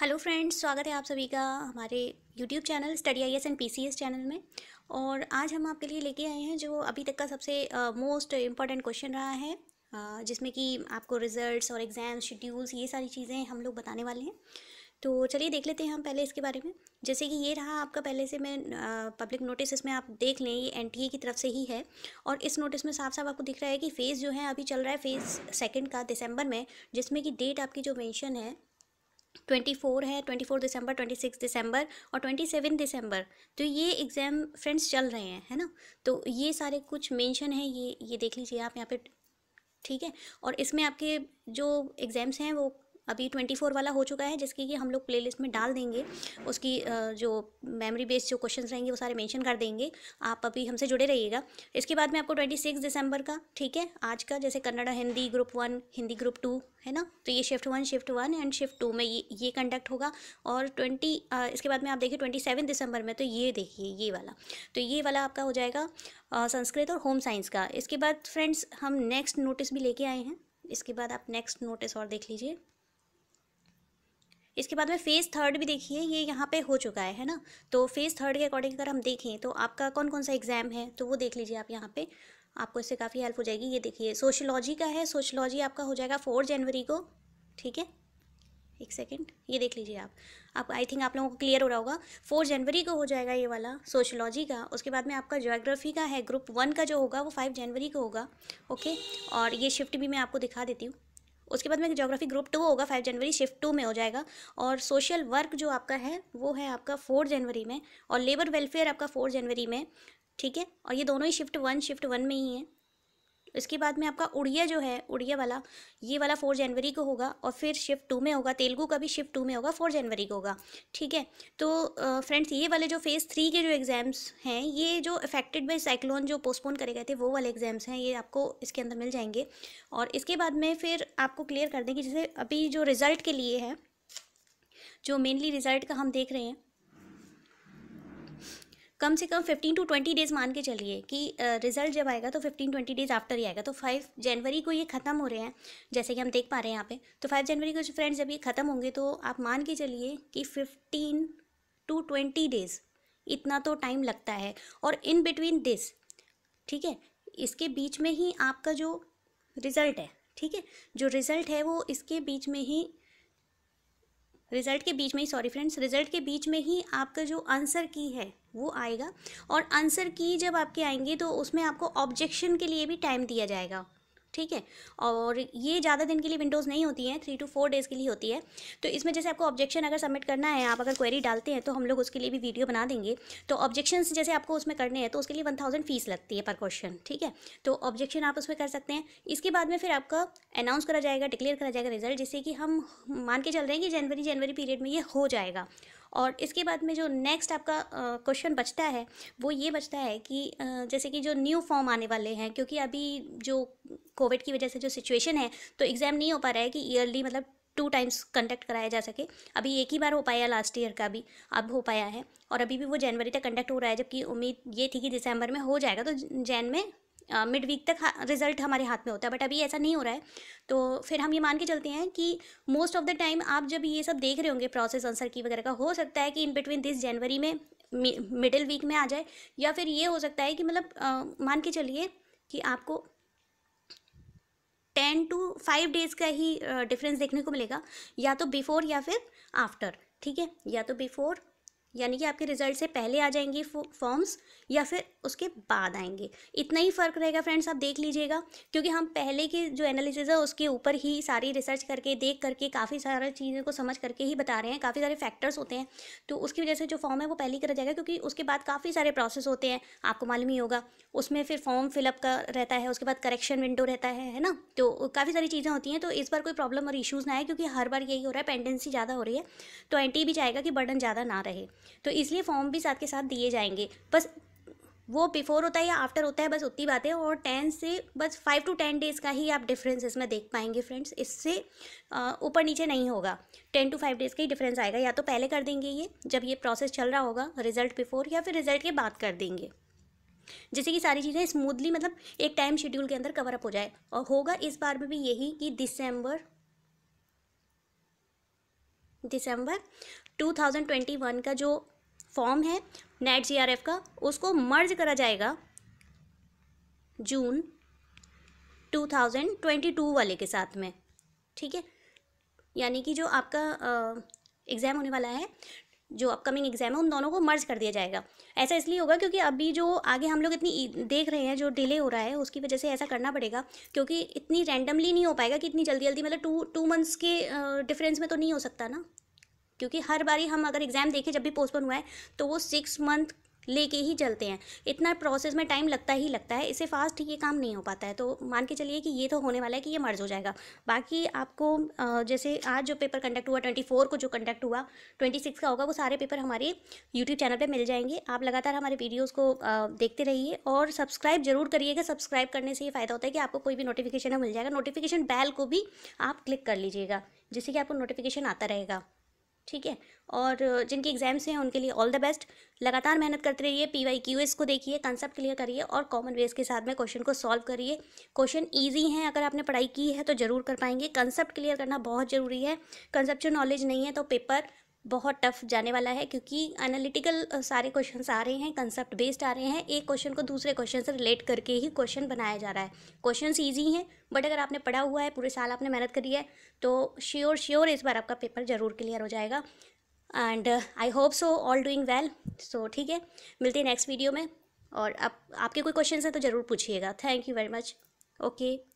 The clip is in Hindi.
हेलो फ्रेंड्स स्वागत है आप सभी का हमारे YouTube channel study I S and P channel में और आज हम आपके लिए लेके आए हैं जो अभी तक का सबसे मोस्ट इम्पॉर्टेंट क्वेश्चन रहा है uh, जिसमें कि आपको रिजल्ट्स और एग्ज़ाम शेड्यूल्स ये सारी चीज़ें हम लोग बताने वाले हैं तो चलिए देख लेते हैं हम पहले इसके बारे में जैसे कि ये रहा आपका पहले से मैं पब्लिक नोटिस इसमें आप देख लें ये एन की तरफ से ही है और इस नोटिस में साफ साफ आपको दिख रहा है कि फ़ेज़ जो है अभी चल रहा है फ़ेज़ सेकेंड का दिसंबर में जिसमें कि डेट आपकी जो मेंशन है ट्वेंटी फोर है ट्वेंटी फोर दिसंबर ट्वेंटी सिक्स दिसंबर और ट्वेंटी सेवन दिसंबर तो ये एग्ज़ाम फ्रेंड्स चल रहे हैं है ना तो ये सारे कुछ मेंशन है ये ये देख लीजिए आप यहाँ पे ठीक है और इसमें आपके जो एग्ज़ाम्स हैं वो अभी ट्वेंटी फोर वाला हो चुका है जिसकी कि हम लोग लिस्ट में डाल देंगे उसकी जो मेमोरी बेस्ड जो क्वेश्चन रहेंगे वो सारे मैंशन कर देंगे आप अभी हमसे जुड़े रहिएगा इसके बाद में आपको ट्वेंटी सिक्स दिसंबर का ठीक है आज का जैसे Kannada Hindi group one Hindi group two है ना तो ये shift one shift one and shift two में ये ये कंडक्ट होगा और ट्वेंटी इसके बाद में आप देखिए ट्वेंटी सेवन दिसंबर में तो ये देखिए ये वाला तो ये वाला आपका हो जाएगा संस्कृत और होम साइंस का इसके बाद फ्रेंड्स हम नेक्स्ट नोटिस भी लेके आए हैं इसके बाद आप नेक्स्ट नोटिस और देख लीजिए इसके बाद में फेज़ थर्ड भी देखिए ये यहाँ पे हो चुका है है ना तो फेज़ थर्ड के अकॉर्डिंग अगर हम देखें तो आपका कौन कौन सा एग्ज़ाम है तो वो देख लीजिए आप यहाँ पे आपको इससे काफ़ी हेल्प हो जाएगी ये देखिए सोशलॉजी का है सोशलॉजी आपका हो जाएगा फोर जनवरी को ठीक है एक सेकेंड ये देख लीजिए आप आप आई थिंक आप लोगों को क्लियर हो रहा होगा फोर जनवरी को हो जाएगा ये वाला सोशलॉजी का उसके बाद में आपका ज्योग्राफी का है ग्रुप वन का जो होगा वो फाइव जनवरी को होगा ओके और ये शिफ्ट भी मैं आपको दिखा देती हूँ उसके बाद में जोग्राफी ग्रुप टू होगा फाइव जनवरी शिफ्ट टू में हो जाएगा और सोशल वर्क जो आपका है वो है आपका फोर जनवरी में और लेबर वेलफेयर आपका फोर जनवरी में ठीक है और ये दोनों ही शिफ्ट वन शिफ्ट वन में ही है इसके बाद में आपका उड़िया जो है उड़िया वाला ये वाला फोर जनवरी को होगा और फिर शिफ्ट टू में होगा तेलुगू का भी शिफ्ट टू में होगा फोर जनवरी को होगा ठीक है तो फ्रेंड्स ये वाले जो फेज़ थ्री के जो एग्ज़ाम्स हैं ये जो अफेक्टेड बाई साइक्लोन जो पोस्टपोन करे गए थे वो वाले एग्ज़ाम्स हैं ये आपको इसके अंदर मिल जाएंगे और इसके बाद में फिर आपको क्लियर कर दें कि जैसे अभी जो रिज़ल्ट के लिए है जो मेनली रिज़ल्ट का हम देख रहे हैं कम से कम फिफ्टीन टू ट्वेंटी डेज़ मान के चलिए कि रिज़ल्ट जब आएगा तो फिफ्टीन ट्वेंटी डेज़ आफ्टर ही आएगा तो फाइव जनवरी को ये ख़त्म हो रहे हैं जैसे कि हम देख पा रहे हैं यहाँ पे तो फाइव जनवरी को जो फ्रेंड्स जब ये ख़त्म होंगे तो आप मान के चलिए कि फिफ्टीन टू ट्वेंटी डेज़ इतना तो टाइम लगता है और इन बिटवीन दिस ठीक है इसके बीच में ही आपका जो रिज़ल्ट है ठीक है जो रिज़ल्ट है वो इसके बीच में ही रिजल्ट के बीच में ही सॉरी फ्रेंड्स रिजल्ट के बीच में ही आपका जो आंसर की है वो आएगा और आंसर की जब आपके आएंगे तो उसमें आपको ऑब्जेक्शन के लिए भी टाइम दिया जाएगा ठीक है और ये ज़्यादा दिन के लिए विंडोज़ नहीं होती हैं थ्री टू फोर डेज़ के लिए होती है तो इसमें जैसे आपको ऑब्जेक्शन अगर सबमिट करना है आप अगर क्वेरी डालते हैं तो हम लोग उसके लिए भी वीडियो बना देंगे तो ऑब्जेक्शन जैसे आपको उसमें करने हैं तो उसके लिए वन थाउजेंड फीस लगती है पर क्वेश्चन ठीक है तो ऑब्जेक्शन आप उसमें कर सकते हैं इसके बाद में फिर आपका अनाउंस करा जाएगा डिक्लेयर करा जाएगा रिजल्ट जिससे कि हम मान के चल रहे हैं कि जनवरी जनवरी पीरियड में ये हो जाएगा और इसके बाद में जो नेक्स्ट आपका क्वेश्चन बचता है वो ये बचता है कि जैसे कि जो न्यू फॉर्म आने वाले हैं क्योंकि अभी जो कोविड की वजह से जो सिचुएशन है तो एग्ज़ाम नहीं हो पा रहा है कि ईयरली मतलब टू टाइम्स कंडक्ट कराया जा सके अभी एक ही बार हो पाया लास्ट ईयर का भी अब हो पाया है और अभी भी वो जनवरी तक कंडक्ट हो रहा है जबकि उम्मीद ये थी कि दिसंबर में हो जाएगा तो जैन में मिड वीक तक रिजल्ट हमारे हाथ में होता है बट अभी ऐसा नहीं हो रहा है तो फिर हम ये मान के चलते हैं कि मोस्ट ऑफ द टाइम आप जब ये सब देख रहे होंगे प्रोसेस आंसर की वगैरह का हो सकता है कि इन बिटवीन दिस जनवरी में मिडिल वीक में आ जाए या फिर ये हो सकता है कि मतलब मान के चलिए कि आपको टेन टू फाइव डेज़ का ही डिफरेंस देखने को मिलेगा या तो बिफोर या फिर आफ्टर ठीक है या तो बिफोर यानी कि आपके रिजल्ट से पहले आ जाएंगी फॉर्म्स या फिर उसके बाद आएंगे इतना ही फ़र्क रहेगा फ्रेंड्स आप देख लीजिएगा क्योंकि हम पहले के जो एनालिसिस है उसके ऊपर ही सारी रिसर्च करके देख करके काफ़ी सारे चीज़ों को समझ करके ही बता रहे हैं काफ़ी सारे फैक्टर्स होते हैं तो उसकी वजह से जो फॉर्म है वो पहले ही करा जाएगा क्योंकि उसके बाद काफ़ी सारे प्रोसेस होते हैं आपको मालूम ही होगा उसमें फिर फॉर्म फिलअप का रहता है उसके बाद करेक्शन विंडो रहता है है ना तो काफ़ी सारी चीज़ें होती हैं तो इस बार कोई प्रॉब्लम और इशूज़ ना आए क्योंकि हर बार यही हो रहा है पेंडेंसी ज़्यादा हो रही है तो एंटी भी चाहेगा कि बर्डन ज़्यादा ना रहे तो इसलिए फॉर्म भी साथ के साथ दिए जाएंगे बस वो बिफोर होता है या आफ्टर होता है बस उतनी बात है और टेन से बस फाइव टू टेन डेज़ का ही आप डिफरेंस इसमें देख पाएंगे फ्रेंड्स इससे ऊपर नीचे नहीं होगा टेन टू फाइव डेज़ का ही डिफरेंस आएगा या तो पहले कर देंगे ये जब ये प्रोसेस चल रहा होगा रिजल्ट बिफोर या फिर रिजल्ट के बाद कर देंगे जैसे कि सारी चीज़ें स्मूथली मतलब एक टाइम शेड्यूल के अंदर कवर अप हो जाए और होगा इस बार में भी यही कि दिसंबर दिसंबर 2021 का जो फॉर्म है नेट जीआरएफ का उसको मर्ज करा जाएगा जून 2022 वाले के साथ में ठीक है यानी कि जो आपका एग्ज़ाम होने वाला है जो अपकमिंग एग्ज़ाम है उन दोनों को मर्ज कर दिया जाएगा ऐसा इसलिए होगा क्योंकि अभी जो आगे हम लोग इतनी देख रहे हैं जो डिले हो रहा है उसकी वजह से ऐसा करना पड़ेगा क्योंकि इतनी रैंडमली नहीं हो पाएगा कि इतनी जल्दी जल्दी मतलब टू टू मंथ्स के डिफरेंस में तो नहीं हो सकता ना क्योंकि हर बारी हम अगर एग्ज़ाम देखें जब भी पोस्टपोन हुआ है तो वो सिक्स मंथ लेके ही चलते हैं इतना प्रोसेस में टाइम लगता ही लगता है इससे फास्ट ये काम नहीं हो पाता है तो मान के चलिए कि ये तो होने वाला है कि ये मर्ज हो जाएगा बाकी आपको जैसे आज जो पेपर कंडक्ट हुआ ट्वेंटी फोर को जो कंडक्ट हुआ ट्वेंटी सिक्स का होगा वो सारे पेपर हमारे यूट्यूब चैनल पे मिल जाएंगे आप लगातार हमारे वीडियोज़ को देखते रहिए और सब्सक्राइब जरूर करिएगा सब्सक्राइब करने से ये फ़ायदा होता है कि आपको कोई भी नोटिफिकेशन मिल जाएगा नोटिफिकेशन बैल को भी आप क्लिक कर लीजिएगा जिससे कि आपको नोटिफिकेशन आता रहेगा ठीक है और जिनके एग्ज़ाम्स हैं उनके लिए ऑल द बेस्ट लगातार मेहनत करते रहिए पी वाई क्यू एस को देखिए कंसेप्ट क्लियर करिए और कॉमन वेज के साथ में क्वेश्चन को सॉल्व करिए क्वेश्चन ईजी हैं अगर आपने पढ़ाई की है तो ज़रूर कर पाएंगे कंसेप्ट क्लियर करना बहुत ज़रूरी है कंसेप्चुअल नॉलेज नहीं है तो पेपर बहुत टफ जाने वाला है क्योंकि एनालिटिकल सारे क्वेश्चंस आ रहे हैं कंसेप्ट बेस्ड आ रहे हैं एक क्वेश्चन को दूसरे क्वेश्चन से रिलेट करके ही क्वेश्चन बनाया जा रहा है क्वेश्चंस इजी हैं बट अगर आपने पढ़ा हुआ है पूरे साल आपने मेहनत करी है तो श्योर श्योर इस बार आपका पेपर ज़रूर क्लियर हो जाएगा and I hope so all doing well so ठीक है मिलते हैं नेक्स्ट वीडियो में और आप आपके कोई क्वेश्चन हैं तो ज़रूर पूछिएगा thank you very much okay